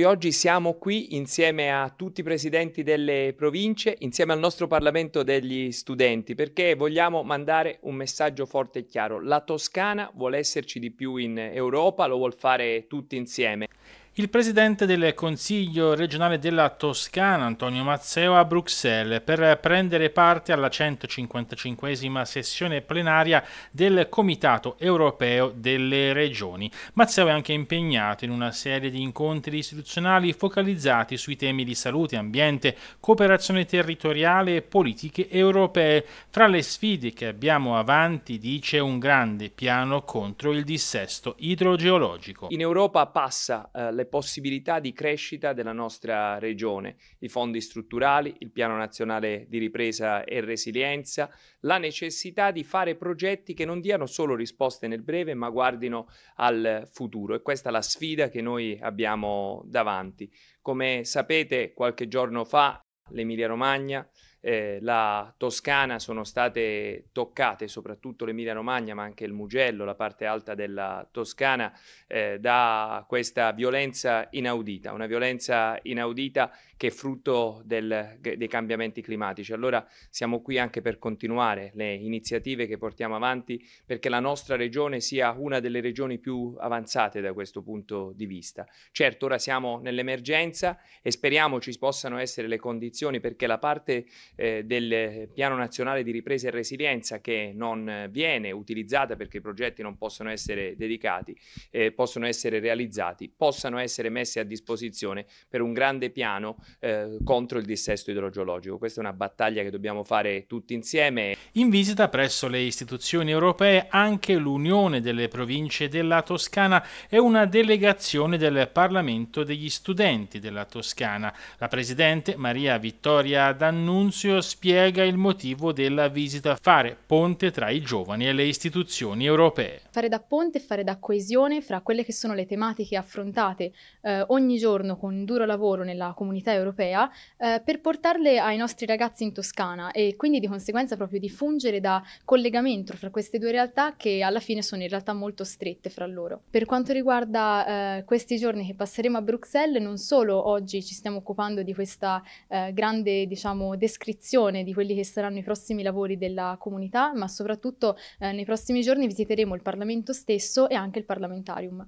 Noi oggi siamo qui insieme a tutti i presidenti delle province, insieme al nostro Parlamento degli studenti, perché vogliamo mandare un messaggio forte e chiaro. La Toscana vuole esserci di più in Europa, lo vuol fare tutti insieme. Il presidente del Consiglio regionale della Toscana, Antonio Mazzeo, a Bruxelles per prendere parte alla 155 sessione plenaria del Comitato europeo delle regioni. Mazzeo è anche impegnato in una serie di incontri istituzionali focalizzati sui temi di salute, ambiente, cooperazione territoriale e politiche europee. Fra le sfide che abbiamo avanti, dice un grande piano contro il dissesto idrogeologico. In Europa passa eh, le possibilità di crescita della nostra regione, i fondi strutturali, il Piano Nazionale di Ripresa e Resilienza, la necessità di fare progetti che non diano solo risposte nel breve, ma guardino al futuro. E questa è la sfida che noi abbiamo davanti. Come sapete, qualche giorno fa l'Emilia Romagna eh, la Toscana sono state toccate, soprattutto l'Emilia Romagna, ma anche il Mugello, la parte alta della Toscana, eh, da questa violenza inaudita, una violenza inaudita che è frutto del, dei cambiamenti climatici. Allora siamo qui anche per continuare le iniziative che portiamo avanti perché la nostra regione sia una delle regioni più avanzate da questo punto di vista. Certo, ora siamo nell'emergenza e speriamo ci possano essere le condizioni perché la parte eh, del Piano Nazionale di Ripresa e Resilienza che non viene utilizzata perché i progetti non possono essere dedicati, eh, possono essere realizzati, possano essere messi a disposizione per un grande piano eh, contro il dissesto idrogeologico. Questa è una battaglia che dobbiamo fare tutti insieme. In visita presso le istituzioni europee anche l'Unione delle Province della Toscana e una delegazione del Parlamento degli Studenti della Toscana. La Presidente Maria Vittoria D'Annunzio Fazio spiega il motivo della visita a fare ponte tra i giovani e le istituzioni europee. Fare da ponte e fare da coesione fra quelle che sono le tematiche affrontate eh, ogni giorno con duro lavoro nella comunità europea eh, per portarle ai nostri ragazzi in Toscana e quindi di conseguenza proprio di fungere da collegamento fra queste due realtà che alla fine sono in realtà molto strette fra loro. Per quanto riguarda eh, questi giorni che passeremo a Bruxelles, non solo oggi ci stiamo occupando di questa eh, grande diciamo, descrizione descrizione di quelli che saranno i prossimi lavori della comunità, ma soprattutto eh, nei prossimi giorni visiteremo il Parlamento stesso e anche il Parlamentarium.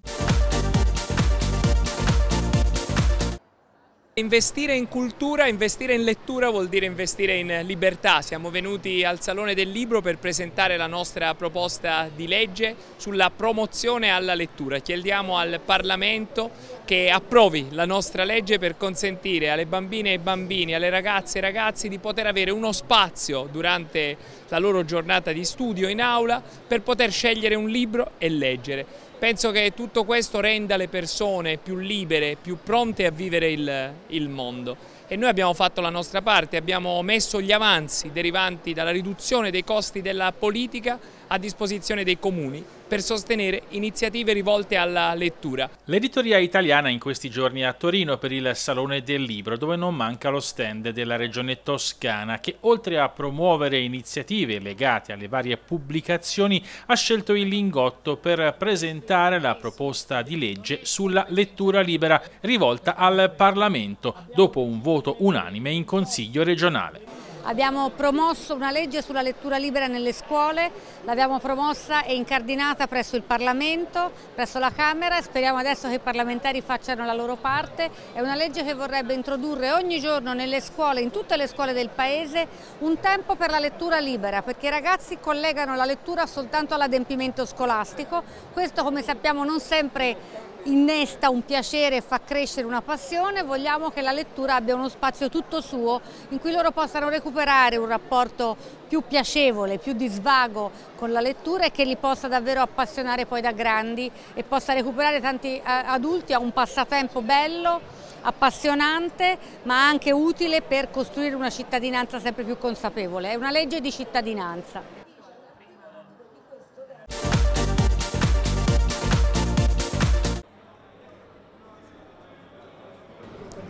Investire in cultura, investire in lettura vuol dire investire in libertà. Siamo venuti al Salone del Libro per presentare la nostra proposta di legge sulla promozione alla lettura. Chiediamo al Parlamento che approvi la nostra legge per consentire alle bambine e bambini, alle ragazze e ragazzi di poter avere uno spazio durante la loro giornata di studio in aula per poter scegliere un libro e leggere. Penso che tutto questo renda le persone più libere, più pronte a vivere il, il mondo e noi abbiamo fatto la nostra parte, abbiamo messo gli avanzi derivanti dalla riduzione dei costi della politica a disposizione dei comuni per sostenere iniziative rivolte alla lettura. L'editoria italiana in questi giorni è a Torino per il Salone del Libro, dove non manca lo stand della regione toscana, che oltre a promuovere iniziative legate alle varie pubblicazioni, ha scelto il Lingotto per presentare la proposta di legge sulla lettura libera rivolta al Parlamento, dopo un voto unanime in Consiglio regionale. Abbiamo promosso una legge sulla lettura libera nelle scuole, l'abbiamo promossa e incardinata presso il Parlamento, presso la Camera e speriamo adesso che i parlamentari facciano la loro parte. È una legge che vorrebbe introdurre ogni giorno nelle scuole, in tutte le scuole del Paese, un tempo per la lettura libera, perché i ragazzi collegano la lettura soltanto all'adempimento scolastico. Questo come sappiamo non sempre innesta un piacere e fa crescere una passione, vogliamo che la lettura abbia uno spazio tutto suo in cui loro possano recuperare recuperare un rapporto più piacevole, più di svago con la lettura e che li possa davvero appassionare poi da grandi e possa recuperare tanti eh, adulti a un passatempo bello appassionante ma anche utile per costruire una cittadinanza sempre più consapevole. È una legge di cittadinanza.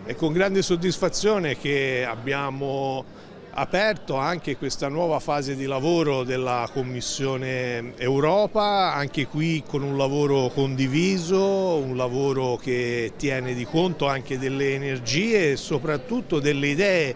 È con grande soddisfazione che abbiamo aperto anche questa nuova fase di lavoro della Commissione Europa, anche qui con un lavoro condiviso, un lavoro che tiene di conto anche delle energie e soprattutto delle idee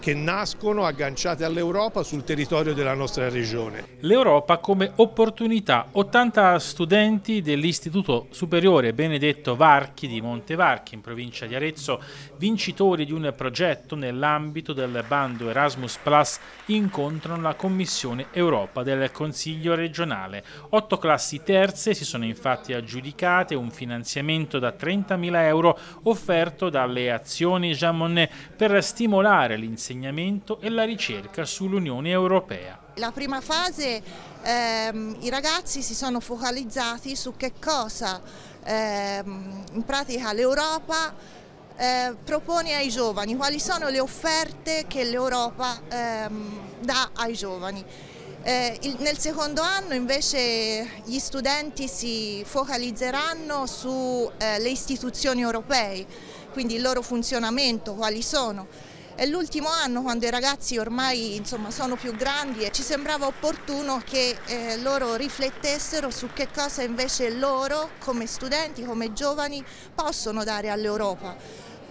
che nascono agganciate all'Europa sul territorio della nostra regione. L'Europa come opportunità. 80 studenti dell'Istituto Superiore Benedetto Varchi di Montevarchi in provincia di Arezzo, vincitori di un progetto nell'ambito del bando Erasmus Plus, incontrano la Commissione Europa del Consiglio regionale. Otto classi terze si sono infatti aggiudicate un finanziamento da 30.000 euro offerto dalle azioni Jean Monnet per stimolare l'insegnamento l'insegnamento e la ricerca sull'Unione Europea. La prima fase ehm, i ragazzi si sono focalizzati su che cosa ehm, in pratica l'Europa eh, propone ai giovani, quali sono le offerte che l'Europa ehm, dà ai giovani. Eh, il, nel secondo anno invece gli studenti si focalizzeranno sulle eh, istituzioni europee, quindi il loro funzionamento, quali sono. È l'ultimo anno quando i ragazzi ormai insomma, sono più grandi e ci sembrava opportuno che eh, loro riflettessero su che cosa invece loro come studenti, come giovani possono dare all'Europa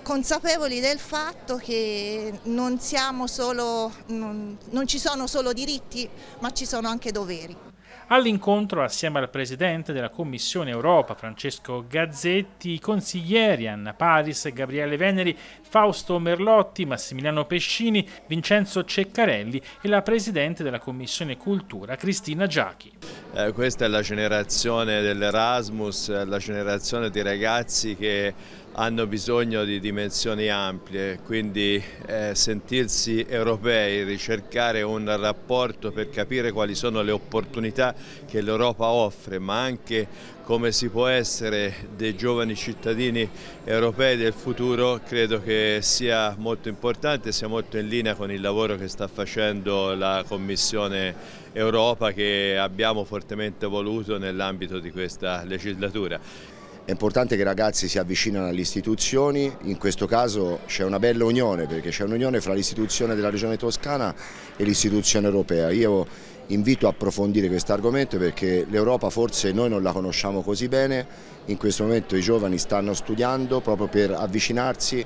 consapevoli del fatto che non, solo, non, non, ci sono solo diritti ma ci sono anche doveri. All'incontro, assieme al presidente della Commissione Europa Francesco Gazzetti, i consiglieri Anna Paris, Gabriele Veneri, Fausto Merlotti, Massimiliano Pescini, Vincenzo Ceccarelli e la presidente della Commissione Cultura Cristina Giachi. Eh, questa è la generazione dell'Erasmus, la generazione di ragazzi che hanno bisogno di dimensioni ampie, quindi eh, sentirsi europei, ricercare un rapporto per capire quali sono le opportunità che l'Europa offre, ma anche come si può essere dei giovani cittadini europei del futuro, credo che sia molto importante, sia molto in linea con il lavoro che sta facendo la Commissione Europa che abbiamo fortemente voluto nell'ambito di questa legislatura. È importante che i ragazzi si avvicinino alle istituzioni, in questo caso c'è una bella unione perché c'è un'unione fra l'istituzione della regione toscana e l'istituzione europea. Io invito a approfondire questo argomento perché l'Europa forse noi non la conosciamo così bene, in questo momento i giovani stanno studiando proprio per avvicinarsi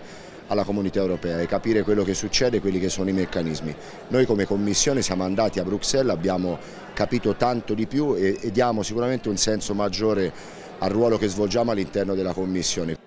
alla comunità europea e capire quello che succede e quelli che sono i meccanismi. Noi come Commissione siamo andati a Bruxelles, abbiamo capito tanto di più e, e diamo sicuramente un senso maggiore al ruolo che svolgiamo all'interno della Commissione.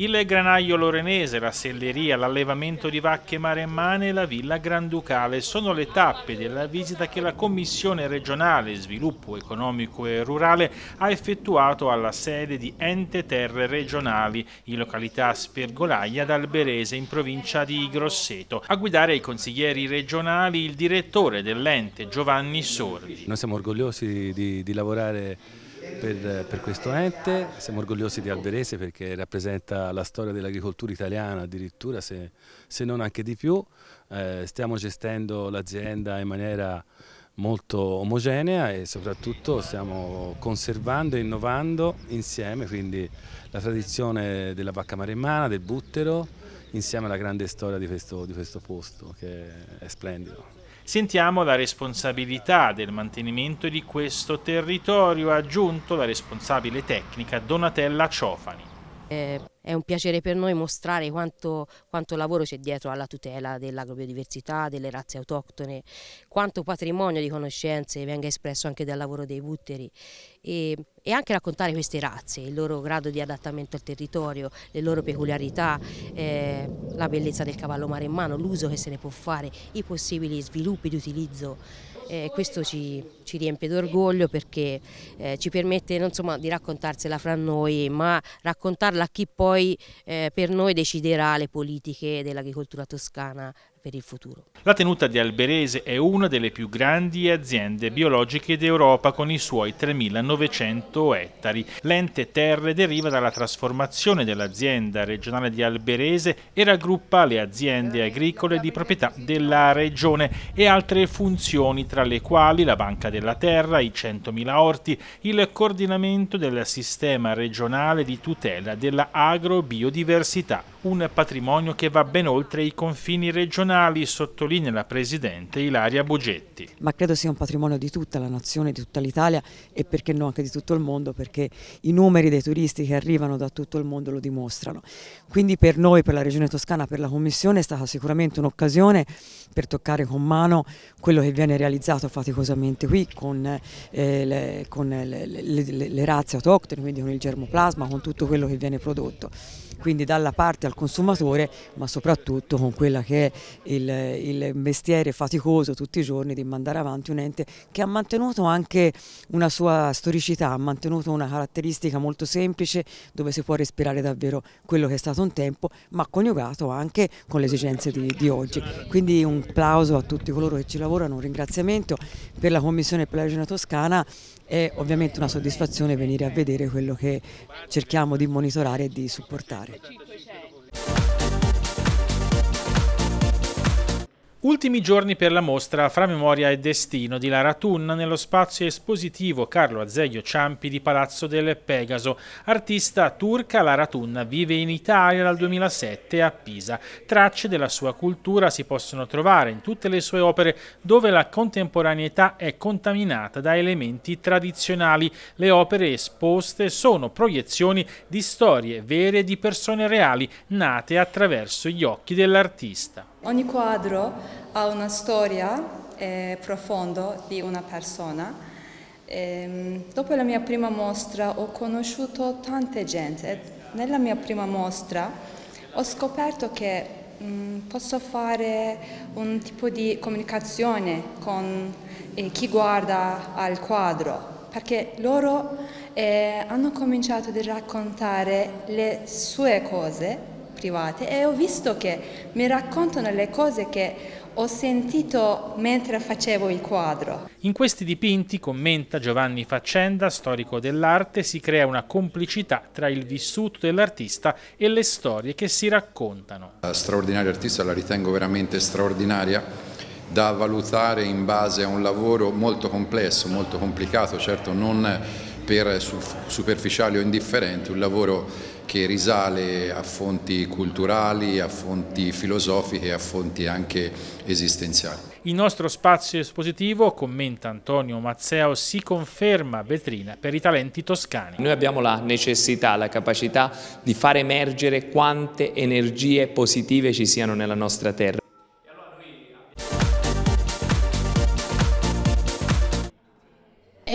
il granaio lorenese, la selleria, l'allevamento di vacche mare e mane e la villa granducale sono le tappe della visita che la Commissione regionale sviluppo economico e rurale ha effettuato alla sede di Ente Terre Regionali in località Spergolaia d'Alberese in provincia di Grosseto. A guidare i consiglieri regionali il direttore dell'ente Giovanni Sordi. Noi siamo orgogliosi di, di lavorare per, per, questo ente, siamo orgogliosi di Alberese perché rappresenta la storia dell'agricoltura italiana addirittura se, se, non anche di più, eh, stiamo gestendo l'azienda in maniera molto omogenea e soprattutto stiamo conservando e innovando insieme quindi la tradizione della vacca maremmana, del buttero, insieme alla grande storia di questo, di questo posto che è splendido. Sentiamo la responsabilità del mantenimento di questo territorio, ha aggiunto la responsabile tecnica Donatella Ciofani. È un piacere per noi mostrare quanto, quanto lavoro c'è dietro alla tutela dell'agrobiodiversità, delle razze autoctone, quanto patrimonio di conoscenze venga espresso anche dal lavoro dei butteri e, e anche raccontare queste razze, il loro grado di adattamento al territorio, le loro peculiarità, eh, la bellezza del cavallo mare in mano, l'uso che se ne può fare, i possibili sviluppi di utilizzo eh, questo ci, ci riempie d'orgoglio perché eh, ci permette insomma, di raccontarsela fra noi, ma raccontarla a chi poi eh, per noi deciderà le politiche dell'agricoltura toscana per il futuro. La tenuta di Alberese è una delle più grandi aziende biologiche d'Europa con i suoi 3.900 ettari. L'ente terre deriva dalla trasformazione dell'azienda regionale di Alberese e raggruppa le aziende agricole di proprietà della regione e altre funzioni tra le quali la banca della terra, i 100.000 orti, il coordinamento del sistema regionale di tutela della agrobiodiversità un patrimonio che va ben oltre i confini regionali, sottolinea la Presidente Ilaria Bugetti. Ma credo sia un patrimonio di tutta la nazione, di tutta l'Italia e perché no anche di tutto il mondo, perché i numeri dei turisti che arrivano da tutto il mondo lo dimostrano. Quindi per noi, per la Regione Toscana, per la Commissione è stata sicuramente un'occasione per toccare con mano quello che viene realizzato faticosamente qui con, eh, le, con le, le, le razze autoctone, quindi con il germoplasma, con tutto quello che viene prodotto quindi dalla parte al consumatore ma soprattutto con quella che è il, il mestiere faticoso tutti i giorni di mandare avanti un ente che ha mantenuto anche una sua storicità, ha mantenuto una caratteristica molto semplice dove si può respirare davvero quello che è stato un tempo ma coniugato anche con le esigenze di, di oggi. Quindi un applauso a tutti coloro che ci lavorano, un ringraziamento per la Commissione e per la Regione Toscana è ovviamente una soddisfazione venire a vedere quello che cerchiamo di monitorare e di supportare. Ultimi giorni per la mostra Fra Memoria e Destino di Lara Tunna nello spazio espositivo Carlo Azeglio Ciampi di Palazzo del Pegaso. Artista turca, Lara Tunna vive in Italia dal 2007 a Pisa. Tracce della sua cultura si possono trovare in tutte le sue opere dove la contemporaneità è contaminata da elementi tradizionali. Le opere esposte sono proiezioni di storie vere di persone reali nate attraverso gli occhi dell'artista. Ogni quadro ha una storia eh, profonda di una persona. E, ehm, dopo la mia prima mostra ho conosciuto tante gente. Nella mia prima mostra ho scoperto che mh, mm, posso fare un tipo di comunicazione con eh, chi guarda al quadro perché loro eh, hanno cominciato a raccontare le sue cose private e ho visto che mi raccontano le cose che ho sentito mentre facevo il quadro. In questi dipinti, commenta Giovanni Faccenda, storico dell'arte, si crea una complicità tra il vissuto dell'artista e le storie che si raccontano. La straordinaria artista la ritengo veramente straordinaria da valutare in base a un lavoro molto complesso, molto complicato, certo non per superficiali o indifferenti, un lavoro che risale a fonti culturali, a fonti filosofiche, e a fonti anche esistenziali. Il nostro spazio espositivo, commenta Antonio Mazzeo, si conferma vetrina per i talenti toscani. Noi abbiamo la necessità, la capacità di far emergere quante energie positive ci siano nella nostra terra.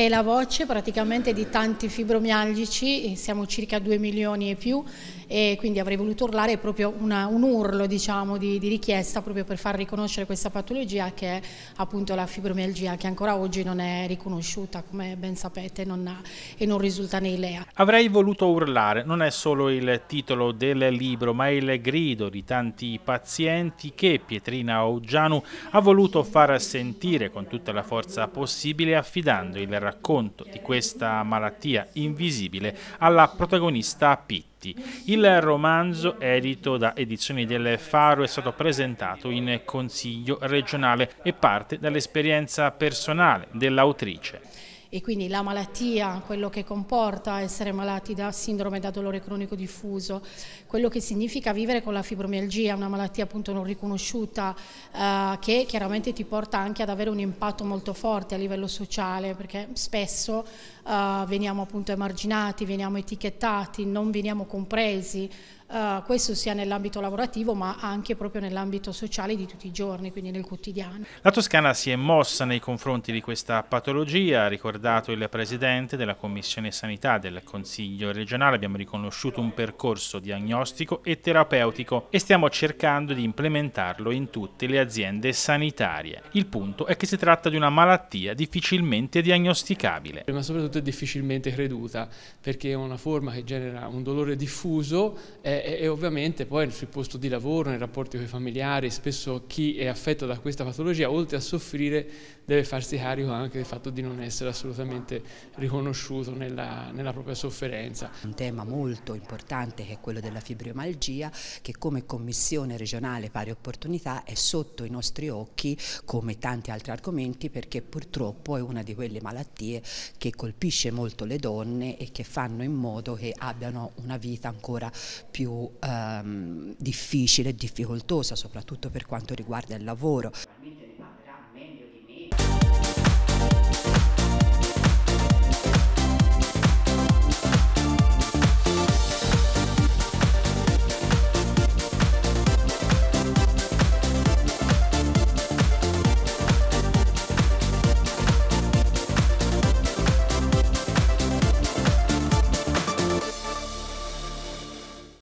la voce praticamente di tanti fibromialgici, siamo circa 2 milioni e più, e quindi avrei voluto urlare proprio una, un urlo diciamo, di, di, richiesta proprio per far riconoscere questa patologia che è appunto la fibromialgia che ancora oggi non è riconosciuta come ben sapete non ha, e non risulta nei LEA. Avrei voluto urlare non è solo il titolo del libro ma il grido di tanti pazienti che Pietrina Oggianu ha voluto far sentire con tutta la forza possibile affidando il racconto di questa malattia invisibile alla protagonista Pitt. Parenti. Il romanzo, edito da Edizioni del Faro, è stato presentato in Consiglio regionale e parte dall'esperienza personale dell'autrice e quindi la malattia, quello che comporta essere malati da sindrome da dolore cronico diffuso, quello che significa vivere con la fibromialgia, una malattia appunto non riconosciuta eh, che chiaramente ti porta anche ad avere un impatto molto forte a livello sociale perché spesso eh, veniamo appunto emarginati, veniamo etichettati, non veniamo compresi, eh, questo sia nell'ambito lavorativo ma anche proprio nell'ambito sociale di tutti i giorni, quindi nel quotidiano. La Toscana si è mossa nei confronti di questa patologia, ha ricordato il Presidente della Commissione Sanità del Consiglio regionale, abbiamo riconosciuto un percorso diagnostico e terapeutico e stiamo cercando di implementarlo in tutte le aziende sanitarie. Il punto è che si tratta di una malattia difficilmente diagnosticabile. Ma soprattutto difficilmente creduta perché è una forma che genera un dolore diffuso, è e, ovviamente poi sul posto di lavoro, nei rapporti con i familiari, spesso chi è affetto da questa patologia, oltre a soffrire, deve farsi carico anche del fatto di non essere assolutamente riconosciuto nella, nella propria sofferenza. Un tema molto importante che è quello della fibromialgia, che come Commissione regionale pari opportunità è sotto i nostri occhi, come tanti altri argomenti, perché purtroppo è una di quelle malattie che colpisce molto le donne e che fanno in modo che abbiano una vita ancora più più ehm, difficile e difficoltosa, soprattutto per quanto riguarda il lavoro.